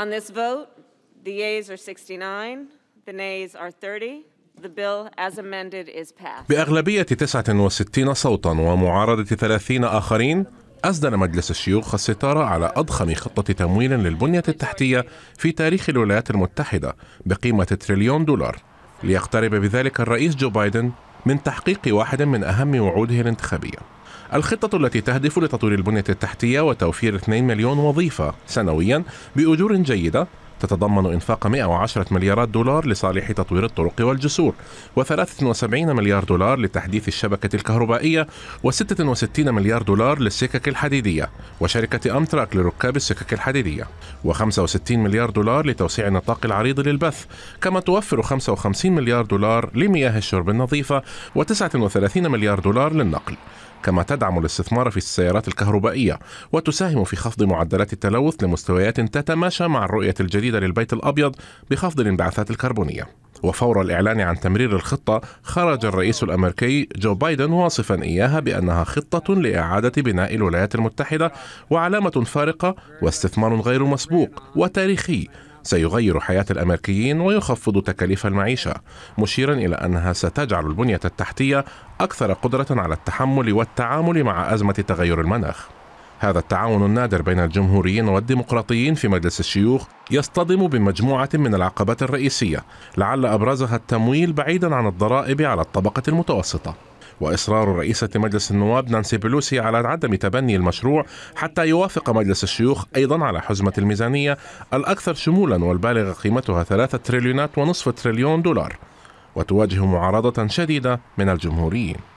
On this vote, the yeas are 69, the nays are 30. The bill as amended is passed. بأغلبية 69 صوتا ومعارضة 30 آخرين أصدر مجلس الشيوخ الستارة على أضخم خطة تمويل للبنية التحتية في تاريخ الولايات المتحدة بقيمة تريليون دولار ليقترب بذلك الرئيس جو بايدن من تحقيق واحد من أهم وعوده الانتخابية الخطة التي تهدف لتطوير البنية التحتية وتوفير 2 مليون وظيفة سنويا بأجور جيدة تتضمن إنفاق 110 مليارات دولار لصالح تطوير الطرق والجسور و73 مليار دولار لتحديث الشبكة الكهربائية و66 مليار دولار للسكك الحديدية وشركة أمتراك لركاب السكك الحديدية و65 مليار دولار لتوسيع النطاق العريض للبث كما توفر 55 مليار دولار لمياه الشرب النظيفة و39 مليار دولار للنقل كما تدعم الاستثمار في السيارات الكهربائية وتساهم في خفض معدلات التلوث لمستويات تتماشى مع الرؤية الجديدة للبيت الأبيض بخفض الانبعاثات الكربونية وفور الإعلان عن تمرير الخطة خرج الرئيس الأمريكي جو بايدن واصفا إياها بأنها خطة لإعادة بناء الولايات المتحدة وعلامة فارقة واستثمار غير مسبوق وتاريخي سيغير حياة الأمريكيين ويخفض تكاليف المعيشة مشيرا إلى أنها ستجعل البنية التحتية أكثر قدرة على التحمل والتعامل مع أزمة تغير المناخ هذا التعاون النادر بين الجمهوريين والديمقراطيين في مجلس الشيوخ يصطدم بمجموعة من العقبات الرئيسية لعل أبرزها التمويل بعيدا عن الضرائب على الطبقة المتوسطة وإصرار رئيسة مجلس النواب نانسي بلوسي على عدم تبني المشروع حتى يوافق مجلس الشيوخ أيضا على حزمة الميزانية الأكثر شمولا والبالغ قيمتها ثلاثة تريليونات ونصف تريليون دولار وتواجه معارضة شديدة من الجمهوريين